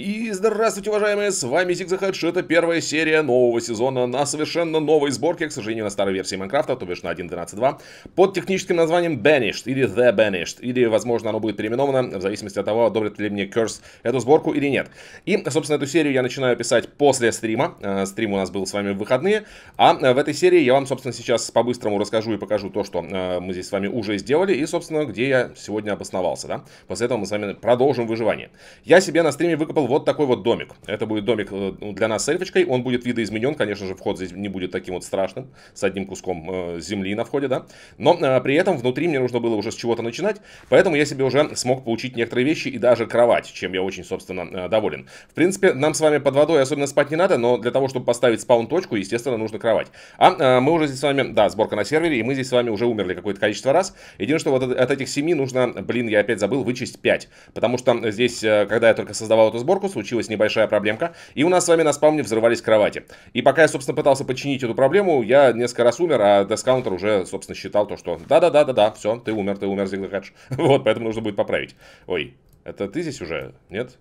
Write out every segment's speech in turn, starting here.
И здравствуйте, уважаемые, с вами Зиг Захедж, это первая серия нового сезона на совершенно новой сборке, к сожалению, на старой версии Майнкрафта, то бишь на 1.12.2, под техническим названием Banished, или The Banished, или, возможно, оно будет переименовано, в зависимости от того, одобрит ли мне Curse эту сборку или нет. И, собственно, эту серию я начинаю писать после стрима, э, стрим у нас был с вами в выходные, а э, в этой серии я вам, собственно, сейчас по-быстрому расскажу и покажу то, что э, мы здесь с вами уже сделали, и, собственно, где я сегодня обосновался, да. После этого мы с вами продолжим выживание. Я себе на стриме выкопал вот такой вот домик. Это будет домик э, ну, для нас с эльфочкой. Он будет видоизменен, конечно же, вход здесь не будет таким вот страшным, с одним куском э, земли на входе, да. Но э, при этом внутри мне нужно было уже с чего-то начинать, поэтому я себе уже смог получить некоторые вещи и даже кровать, чем я очень, собственно, доволен. В принципе, нам с вами под водой особенно спать не надо, но для того, чтобы поставить спаун-точку, естественно, нужно кровать. А мы уже здесь с вами, да, сборка на сервере, и мы здесь с вами уже умерли какое-то количество раз. Единственное, что вот от этих семи нужно, блин, я опять забыл, вычесть 5, потому что здесь, когда я только создавал эту сборку, сборку, случилась небольшая проблемка, и у нас с вами на спауне взрывались кровати. И пока я, собственно, пытался починить эту проблему, я несколько раз умер, а дескаунтер уже, собственно, считал то, что да-да-да-да-да, все, ты умер, ты умер, Зиглхэдж. вот, поэтому нужно будет поправить. Ой, это ты здесь уже? Нет?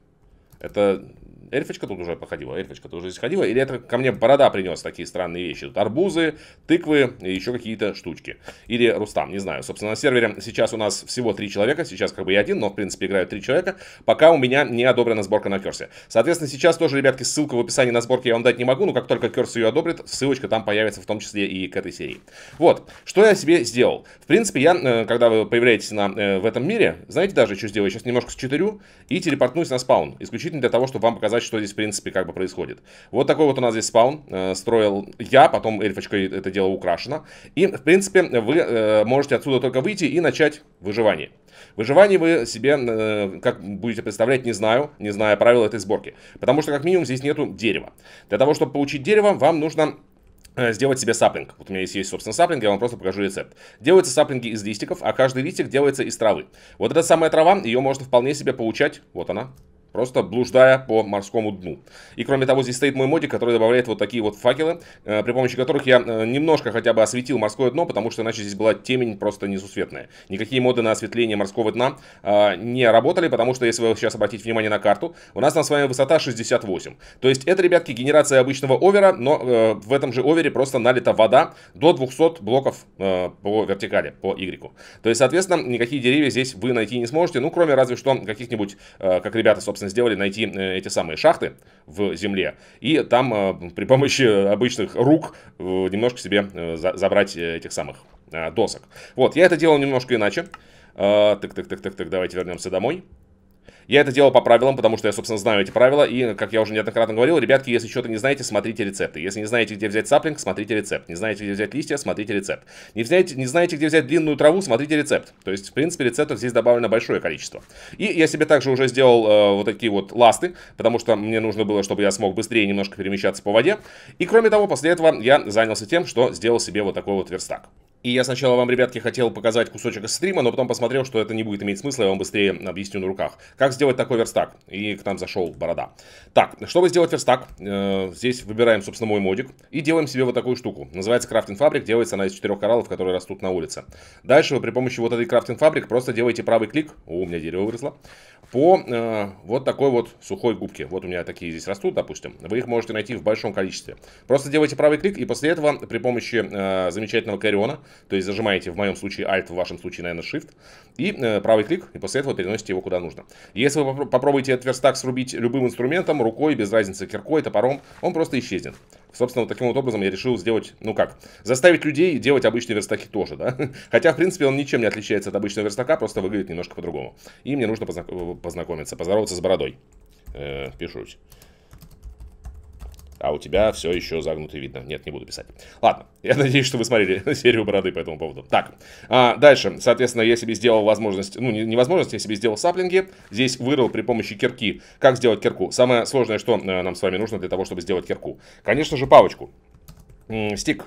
Это эльфочка тут уже походила, эльфочка тут уже здесь ходила. Или это ко мне борода принес такие странные вещи. Тут арбузы, тыквы и еще какие-то штучки. Или Рустам, не знаю. Собственно, на сервере сейчас у нас всего три человека. Сейчас как бы я один, но в принципе играют три человека. Пока у меня не одобрена сборка на Керсе. Соответственно, сейчас тоже, ребятки, ссылка в описании на сборке я вам дать не могу. Но как только Керс ее одобрит, ссылочка там появится в том числе и к этой серии. Вот. Что я себе сделал? В принципе, я, э, когда вы появляетесь на, э, в этом мире, знаете даже, что сделаю? сейчас немножко счетырю и телепортнусь на спаун. Исключительно для того, чтобы вам показать показать, что здесь, в принципе, как бы происходит. Вот такой вот у нас здесь спаун. Э, строил я, потом эльфочкой это дело украшено. И, в принципе, вы э, можете отсюда только выйти и начать выживание. Выживание вы себе, э, как будете представлять, не знаю, не зная правил этой сборки. Потому что, как минимум, здесь нету дерева. Для того, чтобы получить дерево, вам нужно э, сделать себе саплинг. Вот у меня есть, есть, собственно, саплинг, я вам просто покажу рецепт. Делаются саплинги из листиков, а каждый листик делается из травы. Вот эта самая трава, ее можно вполне себе получать, вот она, Просто блуждая по морскому дну. И кроме того, здесь стоит мой модик, который добавляет вот такие вот факелы, э, при помощи которых я э, немножко хотя бы осветил морское дно, потому что иначе здесь была темень просто несусветная. Никакие моды на осветление морского дна а, не работали, потому что, если вы сейчас обратите внимание на карту, у нас там с вами высота 68. То есть это, ребятки, генерация обычного овера, но э, в этом же овере просто налита вода до 200 блоков по вертикали, по Y. То есть, соответственно, никакие деревья здесь вы найти не сможете, ну, кроме разве что каких-нибудь, как ребята, собственно, собственно, сделали найти эти самые шахты в земле. И там при помощи обычных рук немножко себе забрать этих самых досок. Вот, я это делал немножко иначе. Так, так, так, так, так, давайте вернемся домой. Я это делал по правилам, потому что я, собственно, знаю эти правила. И, как я уже неоднократно говорил, ребятки, если что-то не знаете, смотрите рецепты. Если не знаете, где взять саплинг, смотрите рецепт. Не знаете, где взять листья, смотрите рецепт. Не, взять, не знаете, где взять длинную траву, смотрите рецепт. То есть, в принципе, рецептов здесь добавлено большое количество. И я себе также уже сделал э, вот такие вот ласты, потому что мне нужно было, чтобы я смог быстрее немножко перемещаться по воде. И, кроме того, после этого я занялся тем, что сделал себе вот такой вот верстак. И я сначала вам, ребятки, хотел показать кусочек из стрима, но потом посмотрел, что это не будет иметь смысла, я вам быстрее объясню на руках. Как сделать такой верстак? И к нам зашел борода. Так, чтобы сделать верстак, э, здесь выбираем, собственно, мой модик и делаем себе вот такую штуку. Называется крафтинг фабрик, делается она из четырех кораллов, которые растут на улице. Дальше вы при помощи вот этой крафтинг фабрик просто делаете правый клик, о, у меня дерево выросло, по э, вот такой вот сухой губке. Вот у меня такие здесь растут, допустим. Вы их можете найти в большом количестве. Просто делаете правый клик и после этого при помощи э, замечательного кариона то есть зажимаете в моем случае Alt, в вашем случае, наверное, Shift. И э, правый клик, и после этого переносите его куда нужно. Если вы попробуете этот верстак срубить любым инструментом, рукой, без разницы, киркой, топором, он просто исчезнет. Собственно, вот таким вот образом я решил сделать, ну как, заставить людей делать обычные верстаки тоже, да? Хотя, в принципе, он ничем не отличается от обычного верстака, просто выглядит немножко по-другому. И мне нужно э, познакомиться, поздороваться с бородой. Э, пишусь а у тебя все еще загнутый видно. Нет, не буду писать. Ладно, я надеюсь, что вы смотрели серию бороды по этому поводу. Так, а, дальше, соответственно, я себе сделал возможность, ну, не, не возможность, я себе сделал саплинги. Здесь вырыл при помощи кирки. Как сделать кирку? Самое сложное, что э, нам с вами нужно для того, чтобы сделать кирку. Конечно же, палочку. М -м, стик.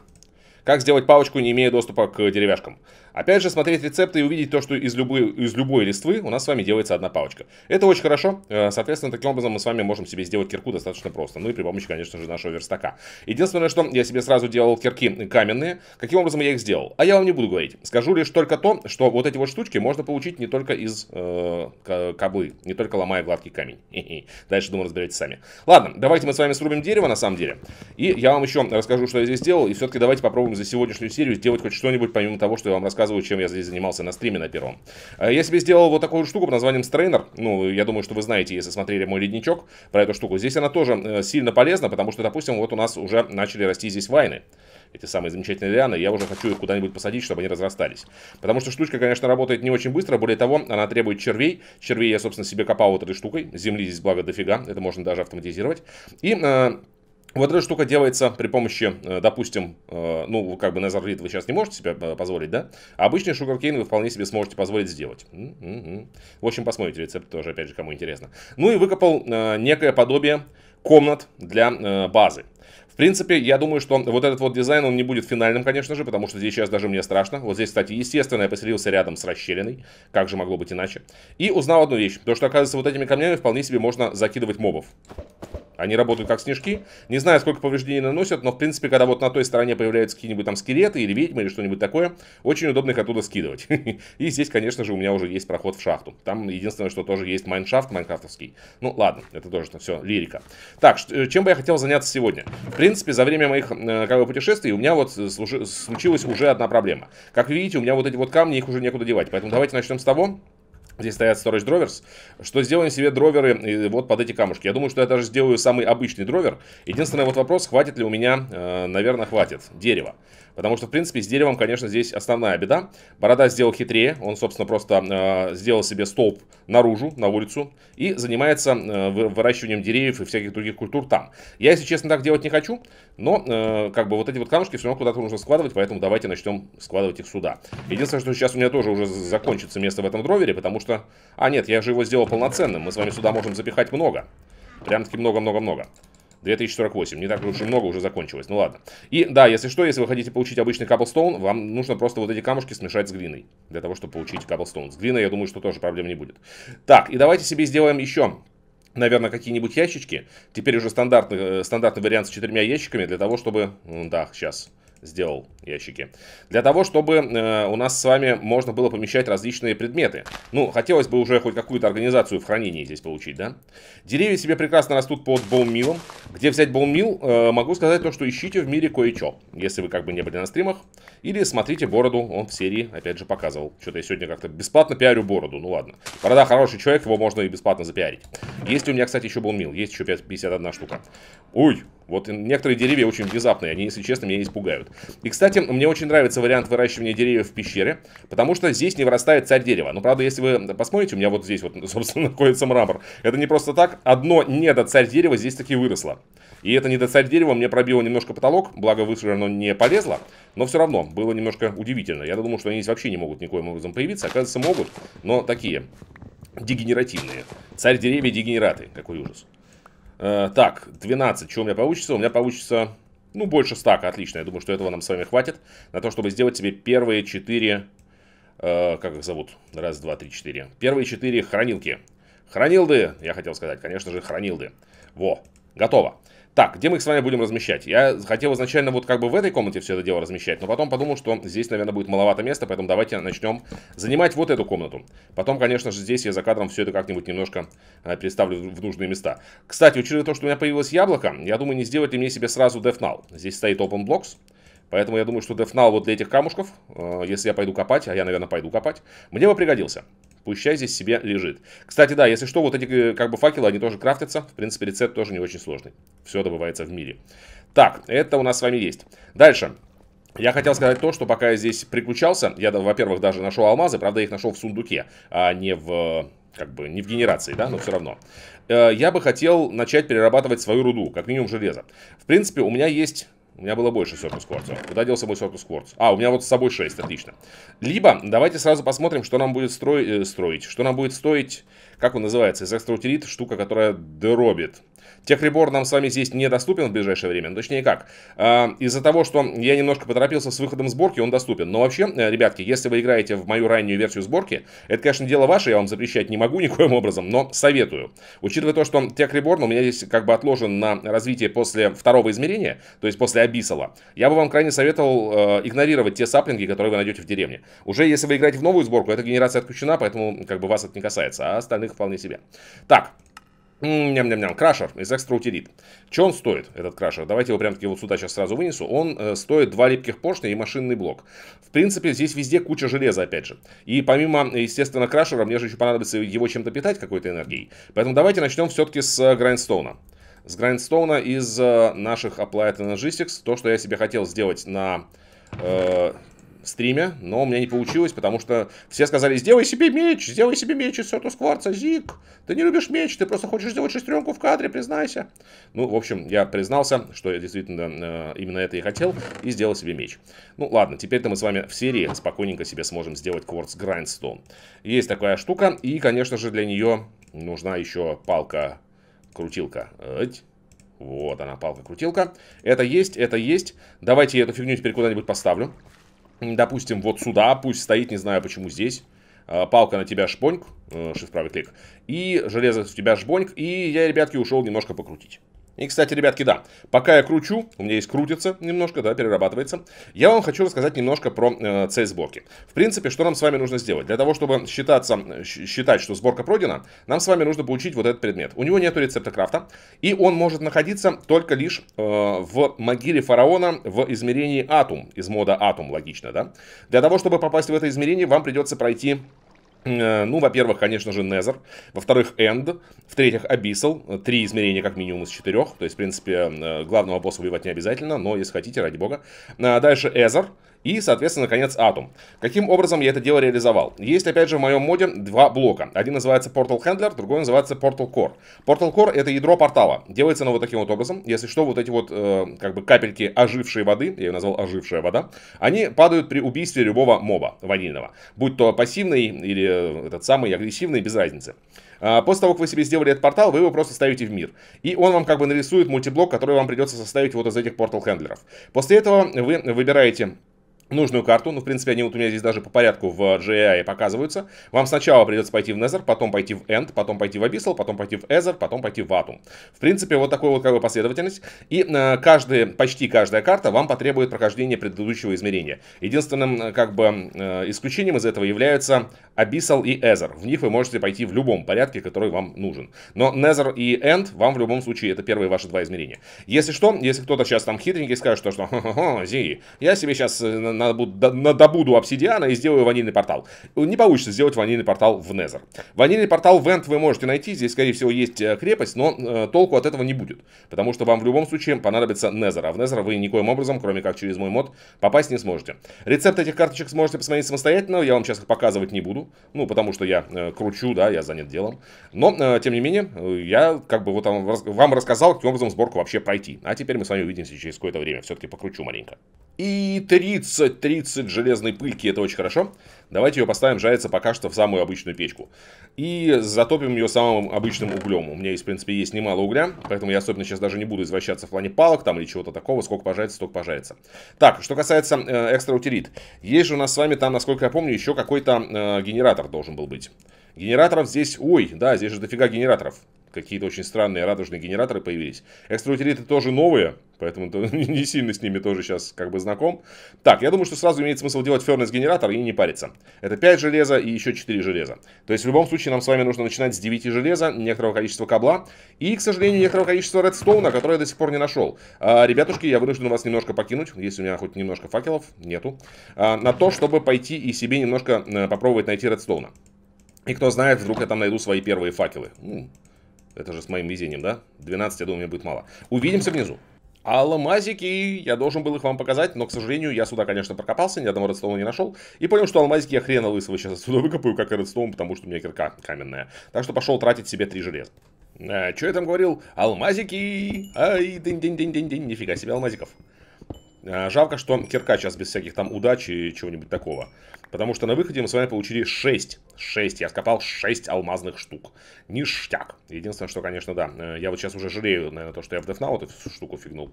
Как сделать палочку, не имея доступа к деревяшкам? Опять же, смотреть рецепты и увидеть то, что из любой, из любой листвы у нас с вами делается одна палочка. Это очень хорошо. Э, соответственно, таким образом мы с вами можем себе сделать кирку достаточно просто. Ну и при помощи, конечно же, нашего верстака. Единственное, что я себе сразу делал кирки каменные. Каким образом я их сделал? А я вам не буду говорить. Скажу лишь только то, что вот эти вот штучки можно получить не только из э, кобы, не только ломая гладкий камень. Дальше, думаю, разберетесь сами. Ладно, давайте мы с вами срубим дерево на самом деле. И я вам еще расскажу, что я здесь сделал. И все-таки давайте попробуем за сегодняшнюю серию сделать хоть что-нибудь помимо того, что я вам рассказывал рассказываю, чем я здесь занимался на стриме на первом. Э, я себе сделал вот такую штуку под названием стрейнер. Ну, я думаю, что вы знаете, если смотрели мой ледничок про эту штуку. Здесь она тоже э, сильно полезна, потому что, допустим, вот у нас уже начали расти здесь вайны эти самые замечательные лианы, я уже хочу их куда-нибудь посадить, чтобы они разрастались. Потому что штучка, конечно, работает не очень быстро, более того, она требует червей. Червей я, собственно, себе копал вот этой штукой, земли здесь, благо, дофига, это можно даже автоматизировать. И... Э, вот эта штука делается при помощи, э, допустим, э, ну, как бы Netherlit вы сейчас не можете себе э, позволить, да? А обычный шугаркейн вы вполне себе сможете позволить сделать. М-м-м. В общем, посмотрите рецепт тоже, опять же, кому интересно. Ну и выкопал некое подобие комнат для базы. В принципе, я думаю, что вот этот вот дизайн, он не будет финальным, конечно же, потому что здесь сейчас даже мне страшно. Вот здесь, кстати, естественно, я поселился рядом с расщелиной, как же могло быть иначе. И узнал одну вещь, то что, оказывается, вот этими камнями вполне себе можно закидывать мобов. Они работают как снежки. Не знаю, сколько повреждений наносят, но в принципе, когда вот на той стороне появляются какие-нибудь там скелеты или ведьмы или что-нибудь такое, очень удобно их оттуда скидывать. И здесь, конечно же, у меня уже есть проход в шахту. Там единственное, что тоже есть майншафт майнкрафтовский. Ну, ладно, это тоже все лирика. Так, э, чем бы я хотел заняться сегодня? В принципе, за время моих э, как бы, путешествий у меня вот э, случилась уже одна проблема. Как видите, у меня вот эти вот камни, их уже некуда девать. Поэтому давайте начнем с того, Здесь стоят storage drovers. Что сделаем себе дроверы э, вот под эти камушки? Я думаю, что я даже сделаю самый обычный дровер. Единственный вот вопрос, хватит ли у меня, э, наверное, хватит, Дерево. Потому что, в принципе, с деревом, конечно, здесь основная беда. Борода сделал хитрее. Он, собственно, просто э, сделал себе столб наружу, на улицу. И занимается э, выращиванием деревьев и всяких других культур там. Я, если честно, так делать не хочу. Но, э, как бы, вот эти вот камушки все равно куда-то нужно складывать. Поэтому давайте начнем складывать их сюда. Единственное, что сейчас у меня тоже уже закончится место в этом дровере. Потому что... А, нет, я же его сделал полноценным. Мы с вами сюда можем запихать много. Прям-таки много-много-много. 2048. Не так уж и много уже закончилось. Ну ладно. И да, если что, если вы хотите получить обычный каблстоун, вам нужно просто вот эти камушки смешать с глиной. Для того, чтобы получить каблстоун. С глиной, я думаю, что тоже проблем не будет. Так, и давайте себе сделаем еще наверное, какие-нибудь ящички. Теперь уже стандартный, э, стандартный вариант с четырьмя ящиками для того, чтобы... Да, сейчас сделал ящики. Для того, чтобы э, у нас с вами можно было помещать различные предметы. Ну, хотелось бы уже хоть какую-то организацию в хранении здесь получить, да? Деревья себе прекрасно растут под боумилом. Где взять боумил? Э, могу сказать то, что ищите в мире кое-что, если вы как бы не были на стримах. Или смотрите бороду, он в серии, опять же, показывал. Что-то я сегодня как-то бесплатно пиарю бороду, ну ладно. Борода хороший человек, его можно и бесплатно запиарить. Есть у меня, кстати, еще боумил, есть еще 51 штука. Ой, вот некоторые деревья очень внезапные, они, если честно, меня испугают. И, кстати, мне очень нравится вариант выращивания деревьев в пещере, потому что здесь не вырастает царь дерева. Но правда, если вы посмотрите, у меня вот здесь вот, собственно, находится мрамор. Это не просто так, одно царь дерева здесь таки выросло. И это не до царь дерева мне пробило немножко потолок, благо выше оно не полезло, но все равно было немножко удивительно. Я думал, что они здесь вообще не могут никоим образом появиться, оказывается, могут, но такие дегенеративные. Царь деревья дегенераты, какой ужас. Э, так, 12. Что у меня получится? У меня получится, ну, больше стака. Отлично. Я думаю, что этого нам с вами хватит на то, чтобы сделать себе первые 4... Э, как их зовут? Раз, два, три, четыре. Первые 4 хранилки. Хранилды, я хотел сказать. Конечно же, хранилды. Во, готово. Так, где мы их с вами будем размещать? Я хотел изначально вот как бы в этой комнате все это дело размещать, но потом подумал, что здесь, наверное, будет маловато места, поэтому давайте начнем занимать вот эту комнату. Потом, конечно же, здесь я за кадром все это как-нибудь немножко э, переставлю в нужные места. Кстати, учитывая то, что у меня появилось яблоко, я думаю, не сделать ли мне себе сразу DevNull. Здесь стоит Open Blocks, Поэтому я думаю, что DevNull вот для этих камушков, э, если я пойду копать, а я, наверное, пойду копать, мне бы пригодился. Пущай здесь себе лежит. Кстати, да, если что, вот эти э, как бы факелы, они тоже крафтятся. В принципе, рецепт тоже не очень сложный. Все добывается в мире. Так, это у нас с вами есть. Дальше. Я хотел сказать то, что пока я здесь приключался, я, во-первых, даже нашел алмазы, правда, я их нашел в сундуке, а не в как бы не в генерации, да, но все равно. Э, я бы хотел начать перерабатывать свою руду, как минимум железо. В принципе, у меня есть у меня было больше Сёрпус Кварца. Куда делся мой Сёрпус Кварц? А, у меня вот с собой 6, отлично. Либо давайте сразу посмотрим, что нам будет строй, э, строить. Что нам будет стоить, как он называется, из экстраутилит, штука, которая дробит. Техребор нам с вами здесь недоступен в ближайшее время. Ну, точнее как, а, из-за того, что я немножко поторопился с выходом сборки, он доступен. Но вообще, э, ребятки, если вы играете в мою раннюю версию сборки, это, конечно, дело ваше, я вам запрещать не могу никоим образом, но советую. Учитывая то, что Техреборн ну, у меня здесь как бы отложен на развитие после второго измерения, то есть после Абиссала, я бы вам крайне советовал э, игнорировать те саплинги, которые вы найдете в деревне. Уже если вы играете в новую сборку, эта генерация отключена, поэтому как бы вас это не касается, а остальных вполне себе. Так, Ням-ням-ням, крашер из экстра утилит. Че он стоит, этот крашер? Давайте его прям таки вот сюда сейчас сразу вынесу. Он э, стоит два липких поршня и машинный блок. В принципе, здесь везде куча железа, опять же. И помимо, естественно, крашера, мне же еще понадобится его чем-то питать, какой-то энергией. Поэтому давайте начнем все-таки с э, С грайндстоуна из э, наших Applied Energistics. То, что я себе хотел сделать на... Э, стриме, но у меня не получилось, потому что все сказали, сделай себе меч, сделай себе меч из сорту скворца, Зик, ты не любишь меч, ты просто хочешь сделать шестеренку в кадре, признайся. Ну, в общем, я признался, что я действительно э, именно это и хотел, и сделал себе меч. Ну, ладно, теперь-то мы с вами в серии спокойненько себе сможем сделать кварц грайндстоун. Есть такая штука, и, конечно же, для нее нужна еще палка-крутилка. Вот она, палка-крутилка. Это есть, это есть. Давайте я эту фигню теперь куда-нибудь поставлю допустим, вот сюда, пусть стоит, не знаю почему здесь. А, палка на тебя шпоньк, shift э, правый клик, и железо в тебя шпоньк, и я, ребятки, ушел немножко покрутить. И, кстати, ребятки, да, пока я кручу, у меня есть крутится немножко, да, перерабатывается, я вам хочу рассказать немножко про э, цель сборки. В принципе, что нам с вами нужно сделать? Для того, чтобы считаться, э, считать, что сборка пройдена, нам с вами нужно получить вот этот предмет. У него нет рецепта крафта, и он может находиться только лишь э, в могиле фараона в измерении атом, из мода атом, логично, да? Для того, чтобы попасть в это измерение, вам придется пройти Э, ну, во-первых, конечно же, Незер. Во-вторых, Энд. В-третьих, Abyssal. Три измерения как минимум из четырех. То есть, в принципе, э, главного босса убивать не обязательно, но если хотите, ради бога. Э, дальше Эзер. И, соответственно, наконец, атом. Каким образом я это дело реализовал? Есть, опять же, в моем моде два блока. Один называется Portal Handler, другой называется Portal Core. Portal Core — это ядро портала. Делается оно вот таким вот образом. Если что, вот эти вот, э, как бы, капельки ожившей воды, я ее назвал ожившая вода, они падают при убийстве любого моба ванильного. Будь то пассивный или э, этот самый агрессивный, без разницы. А, после того, как вы себе сделали этот портал, вы его просто ставите в мир. И он вам как бы нарисует мультиблок, который вам придется составить вот из этих портал-хендлеров. После этого вы выбираете нужную карту. Ну, в принципе, они вот у меня здесь даже по порядку в GI e показываются. Вам сначала придется пойти в Nether, потом пойти в End, потом пойти в Abyssal, потом пойти в Эзер, потом пойти в Атум. В принципе, вот такой вот как бы последовательность. И э, каждый, почти каждая карта вам потребует прохождения предыдущего измерения. Единственным э, как бы э, исключением из этого являются Abyssal и Эзер. В них вы можете пойти в любом порядке, который вам нужен. Но Nether и End вам в любом случае это первые ваши два измерения. Если что, если кто-то сейчас там хитренький скажет, что, что Зи, я себе сейчас э, надобуду, надобуду обсидиана и сделаю ванильный портал. Не получится сделать ванильный портал в Незер. Ванильный портал в Энд вы можете найти, здесь, скорее всего, есть э, крепость, но э, толку от этого не будет. Потому что вам в любом случае понадобится Незер, а в Незер вы никоим образом, кроме как через мой мод, попасть не сможете. Рецепт этих карточек сможете посмотреть самостоятельно, я вам сейчас их показывать не буду, ну, потому что я э, кручу, да, я занят делом. Но, тем не менее, я как бы вот вам, вам рассказал, каким образом сборку вообще пройти. А теперь мы с вами увидимся через какое-то время, все-таки покручу маленько. И 30-30 железной пыльки, это очень хорошо. Давайте ее поставим жариться пока что в самую обычную печку. И затопим ее самым обычным углем. У меня, есть, в принципе, есть немало угля, поэтому я особенно сейчас даже не буду извращаться в плане палок там или чего-то такого. Сколько пожарится, столько пожарится. Так, что касается э, экстра утилит. Есть же у нас с вами там, насколько я помню, еще какой-то э, генератор должен был быть. Генераторов здесь... Ой, да, здесь же дофига генераторов какие-то очень странные радужные генераторы появились. Экстраутилиты тоже новые, поэтому не сильно с ними тоже сейчас как бы знаком. Так, я думаю, что сразу имеет смысл делать фернес-генератор и не париться. Это 5 железа и еще 4 железа. То есть в любом случае нам с вами нужно начинать с 9 железа, некоторого количества кабла и, к сожалению, некоторого количества редстоуна, который я до сих пор не нашел. А, ребятушки, я вынужден вас немножко покинуть, если у меня хоть немножко факелов, нету, а, на то, чтобы пойти и себе немножко э, попробовать найти редстоуна. И кто знает, вдруг я там найду свои первые факелы. Это же с моим везением, да? 12, я думаю, мне будет мало. Увидимся внизу. Алмазики, я должен был их вам показать, но, к сожалению, я сюда, конечно, прокопался, ни одного редстоуна не нашел. И понял, что алмазики я хрена лысого сейчас отсюда выкопаю, как и редстоун, потому что у меня кирка каменная. Так что пошел тратить себе три железа. А, что я там говорил? Алмазики! Ай, динь-динь-динь-динь-динь, нифига себе алмазиков. А, жалко, что кирка сейчас без всяких там удач и чего-нибудь такого. Потому что на выходе мы с вами получили 6. 6. Я скопал 6 алмазных штук. Ништяк. Единственное, что, конечно, да. Э, я вот сейчас уже жалею, наверное, то, что я в Defnout эту штуку фигнул.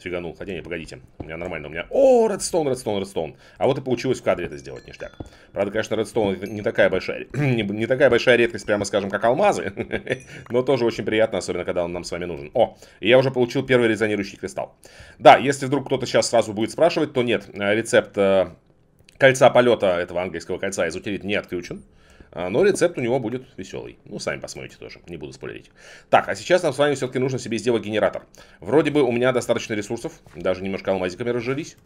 Фиганул. Хотя не, погодите. У меня нормально. У меня... О, редстоун, редстоун, редстоун. А вот и получилось в кадре это сделать. Ништяк. Правда, конечно, редстоун не такая большая... не, не такая большая редкость, прямо скажем, как алмазы. но тоже очень приятно, особенно когда он нам с вами нужен. О, и я уже получил первый резонирующий кристалл. Да, если вдруг кто-то сейчас сразу будет спрашивать, то нет. Э, рецепт э, кольца полета этого английского кольца из утилит не отключен. А, но рецепт у него будет веселый. Ну, сами посмотрите тоже, не буду спойлерить. Так, а сейчас нам с вами все-таки нужно себе сделать генератор. Вроде бы у меня достаточно ресурсов, даже немножко алмазиками разжились.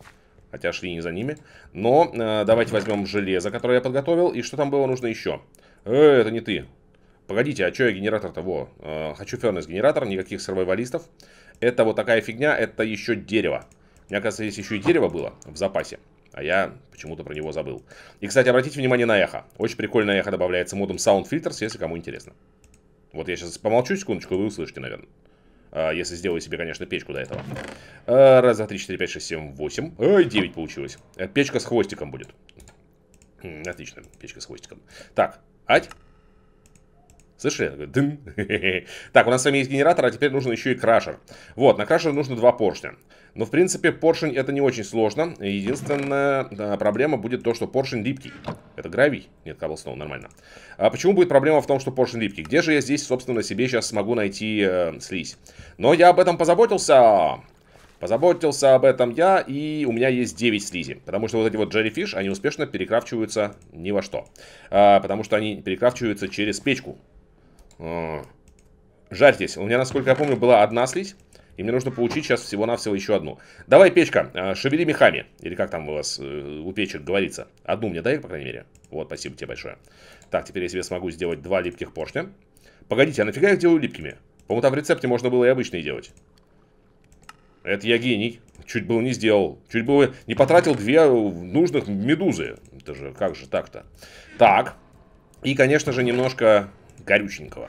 Хотя шли не за ними. Но э, давайте возьмем железо, которое я подготовил. И что там было нужно еще? Э, это не ты. Погодите, а что я генератор того? Э, а, хочу ферность генератор, никаких сервайвалистов. Это вот такая фигня, это еще дерево. У меня, оказывается, здесь еще и дерево было в запасе а я почему-то про него забыл. И, кстати, обратите внимание на эхо. Очень прикольное эхо добавляется модом Sound Filters, если кому интересно. Вот я сейчас помолчу секундочку, вы услышите, наверное. А, если сделаю себе, конечно, печку до этого. А, раз, два, три, четыре, пять, шесть, семь, восемь. Ой, девять получилось. Э, печка с хвостиком будет. Отлично, печка с хвостиком. Так, ать. Слышали? Она говорит, так, у нас с вами есть генератор, а теперь нужен еще и крашер. Вот, на крашер нужно два поршня. Но, в принципе, поршень это не очень сложно. Единственная да, проблема будет то, что поршень липкий. Это гравий? Нет, каблстоун, нормально. А почему будет проблема в том, что поршень липкий? Где же я здесь, собственно, себе сейчас смогу найти э, слизь? Но я об этом позаботился. Позаботился об этом я, и у меня есть 9 слизи. Потому что вот эти вот джеррифиш, они успешно перекрафчиваются ни во что. А, потому что они перекрафчиваются через печку. Э, здесь. У меня, насколько я помню, была одна слизь. И мне нужно получить сейчас всего-навсего еще одну. Давай, печка, э, шевели мехами. Или как там у вас э, у печек говорится. Одну мне дай, по крайней мере. Вот, спасибо тебе большое. Так, теперь я себе смогу сделать два липких поршня. Погодите, а нафига я их делаю липкими? По-моему, там в рецепте можно было и обычные делать. Это я гений. Чуть было не сделал. Чуть было не потратил две нужных медузы. Это же, как же так-то? Так. И, конечно же, немножко горюченького.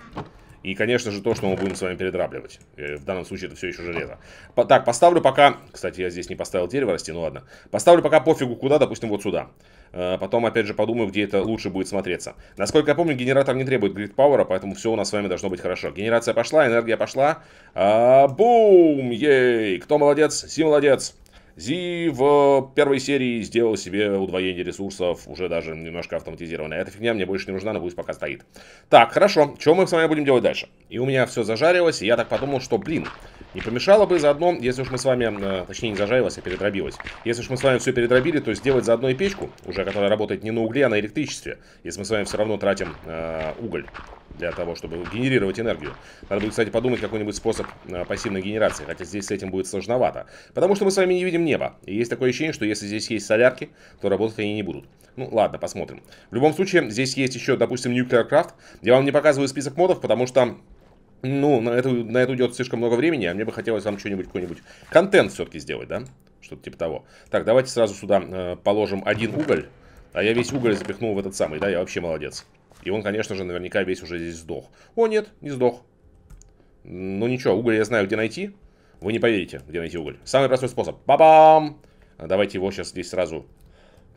И, конечно же, то, что мы будем с вами передрабливать. Э, в данном случае это все еще железо. По так, поставлю пока... Кстати, я здесь не поставил дерево расти, ну ладно. Поставлю пока пофигу куда, допустим, вот сюда. Э потом, опять же, подумаю, где это лучше будет смотреться. Насколько я помню, генератор не требует грид пауэра, поэтому все у нас с вами должно быть хорошо. Генерация пошла, энергия пошла. А, бум! Ей! Кто молодец? Си молодец! Зи в первой серии сделал себе удвоение ресурсов, уже даже немножко автоматизированное. Эта фигня мне больше не нужна, она пусть пока стоит. Так, хорошо, что мы с вами будем делать дальше? И у меня все зажарилось, и я так подумал, что, блин, не помешало бы заодно, если уж мы с вами, э, точнее не зажарилось, а передробилась. Если уж мы с вами все передробили, то сделать заодно и печку, уже которая работает не на угле, а на электричестве. Если мы с вами все равно тратим э, уголь для того, чтобы генерировать энергию. Надо будет, кстати, подумать какой-нибудь способ э, пассивной генерации, хотя здесь с этим будет сложновато. Потому что мы с вами не видим неба. И есть такое ощущение, что если здесь есть солярки, то работать они не будут. Ну, ладно, посмотрим. В любом случае, здесь есть еще, допустим, Nuclear Craft. Я вам не показываю список модов, потому что ну, на это, на это уйдет слишком много времени, а мне бы хотелось вам что-нибудь, какой-нибудь контент все-таки сделать, да? Что-то типа того. Так, давайте сразу сюда э, положим один уголь. А я весь уголь запихнул в этот самый, да? Я вообще молодец. И он, конечно же, наверняка весь уже здесь сдох. О, нет, не сдох. Ну, ничего, уголь я знаю, где найти. Вы не поверите, где найти уголь. Самый простой способ. Па-бам! А давайте его сейчас здесь сразу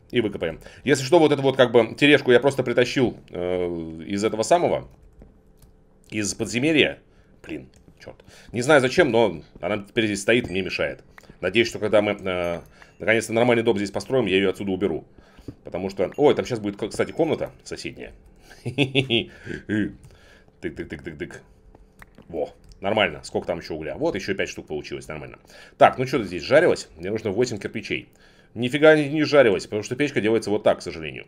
и выкопаем. Если что, вот эту вот как бы тележку я просто притащил э, из этого самого из подземелья. Блин, черт. Не знаю зачем, но она теперь здесь стоит, мне мешает. Надеюсь, что когда мы э, наконец-то нормальный дом здесь построим, я ее отсюда уберу. Потому что... Ой, там сейчас будет, кстати, комната соседняя. Тык-тык-тык-тык-тык. Во, нормально. Сколько там еще угля? Вот, еще 5 штук получилось, нормально. Так, ну что то здесь жарилось? Мне нужно 8 кирпичей. Нифига не, не жарилось, потому что печка делается вот так, к сожалению.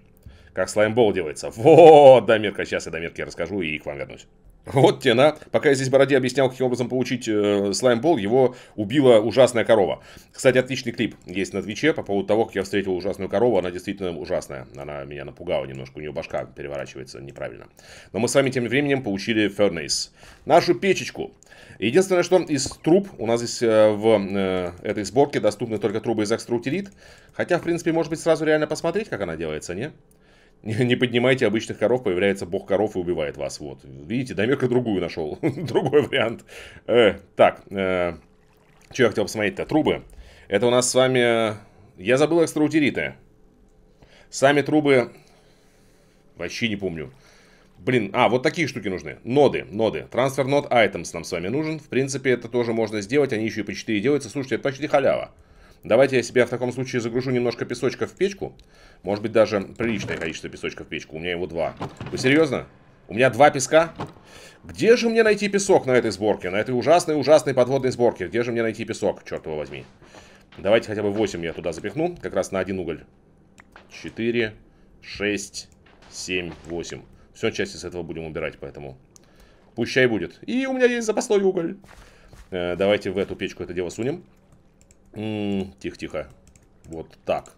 Как слаймбол делается. Вот, Дамирка, сейчас я Дамирке расскажу и к вам вернусь. Вот тебе на. Пока я здесь Бороде объяснял, каким образом получить э, слаймбол, его убила ужасная корова. Кстати, отличный клип есть на Твиче по поводу того, как я встретил ужасную корову. Она действительно ужасная. Она меня напугала немножко. У нее башка переворачивается неправильно. Но мы с вами тем временем получили Furnace. Нашу печечку. Единственное, что из труб у нас здесь э, в э, этой сборке доступны только трубы из экстраутилит. Хотя, в принципе, может быть, сразу реально посмотреть, как она делается, не? не поднимайте обычных коров, появляется бог коров и убивает вас. Вот. Видите, намека другую нашел. Другой вариант. Э, так, э, что я хотел посмотреть-то? Трубы. Это у нас с вами... Э, я забыл экстраутериты. Сами трубы... Вообще не помню. Блин, а, вот такие штуки нужны. Ноды, ноды. Трансфер нод items нам с вами нужен. В принципе, это тоже можно сделать. Они еще и по 4 делаются. Слушайте, это почти халява. Давайте я себя в таком случае загружу немножко песочка в печку. Может быть, даже приличное количество песочка в печку. У меня его два. Вы серьезно? У меня два песка? Где же мне найти песок на этой сборке? На этой ужасной-ужасной подводной сборке. Где же мне найти песок, черт его возьми? Давайте хотя бы 8 я туда запихну. Как раз на один уголь. 4, 6, 7, 8. Все части с этого будем убирать, поэтому... Пусть чай будет. И у меня есть запасной уголь. Э, давайте в эту печку это дело сунем. Тихо-тихо. Вот так.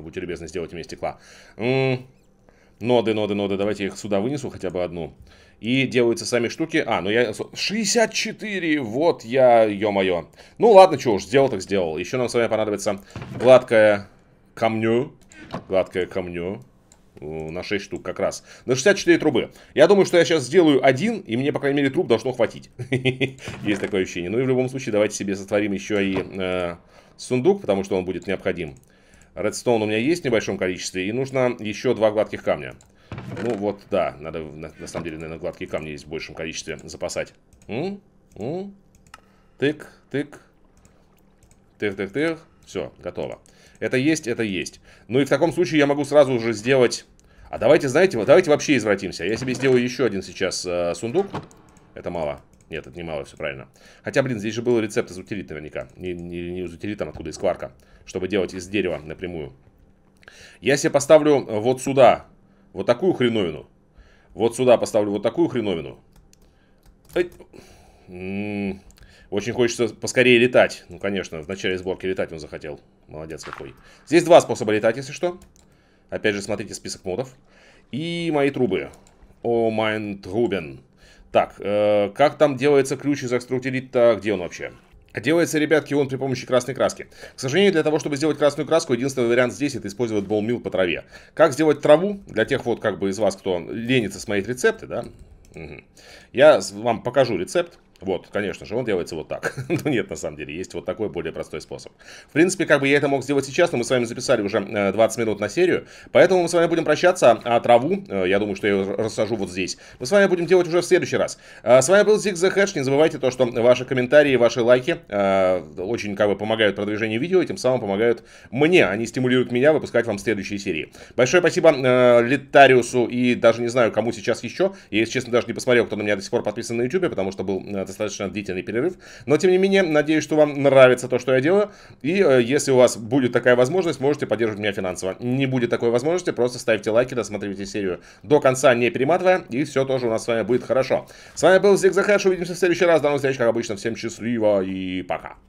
Будьте любезны, сделать мне стекла. М -м -м. Ноды, ноды, ноды. Давайте я их сюда вынесу хотя бы одну. И делаются сами штуки. А, ну я... 64! Вот я, ё-моё. Ну ладно, что уж, сделал так сделал. Еще нам с вами понадобится гладкая камню. гладкая камню на 6 штук как раз. На 64 трубы. Я думаю, что я сейчас сделаю один, и мне, по крайней мере, труб должно хватить. Есть такое ощущение. Ну и в любом случае, давайте себе сотворим еще и э, сундук, потому что он будет необходим. Редстоун у меня есть в небольшом количестве. И нужно еще два гладких камня. Ну вот, да, надо на, на самом деле, наверное, гладкие камни есть в большем количестве запасать. М? М? Тык, тык. Тых-тых-тых. Все, готово. Это есть, это есть. Ну и в таком случае я могу сразу же сделать... А давайте, знаете, давайте вообще извратимся. Я себе сделаю еще один сейчас э, сундук. Это мало. Нет, отнимала, все правильно. Хотя, блин, здесь же был рецепт из утилит наверняка. Не, не, не из утилит, там откуда, из кварка. Чтобы делать из дерева напрямую. Я себе поставлю э, вот сюда вот такую хреновину. Вот сюда поставлю вот такую хреновину. М-м. Очень хочется поскорее летать. Ну, конечно, в начале сборки летать он захотел. Молодец какой. Здесь два способа летать, если что. Опять же, смотрите список модов. И мои трубы. О, майн трубен. Так, э, как там делается ключ из экструдилита? Где он вообще? Делается, ребятки, он при помощи красной краски. К сожалению, для того, чтобы сделать красную краску, единственный вариант здесь это использовать болмил по траве. Как сделать траву? Для тех вот как бы из вас, кто ленится смотреть рецепты, да? Угу. Я вам покажу рецепт. Вот, конечно же, он делается вот так. Но ну, нет, на самом деле, есть вот такой более простой способ. В принципе, как бы я это мог сделать сейчас, но мы с вами записали уже 20 э, минут на серию. Поэтому мы с вами будем прощаться, а траву, э, я думаю, что я рассажу вот здесь, мы с вами будем делать уже в следующий раз. Э, с вами был Зиг The Не забывайте то, что ваши комментарии, ваши лайки очень как бы помогают продвижению видео, и тем самым помогают мне. Они стимулируют меня выпускать вам следующие серии. Большое спасибо Литариусу и даже не знаю, кому сейчас еще. Я, если честно, даже не посмотрел, кто на меня до сих пор подписан на YouTube, потому что был достаточно длительный перерыв. Но, тем не менее, надеюсь, что вам нравится то, что я делаю. И э, если у вас будет такая возможность, можете поддерживать меня финансово. Не будет такой возможности, просто ставьте лайки, досматривайте серию до конца, не перематывая. И все тоже у нас с вами будет хорошо. С вами был Зигзахэш. Увидимся в следующий раз. До новых встреч, как обычно. Всем счастливо и пока.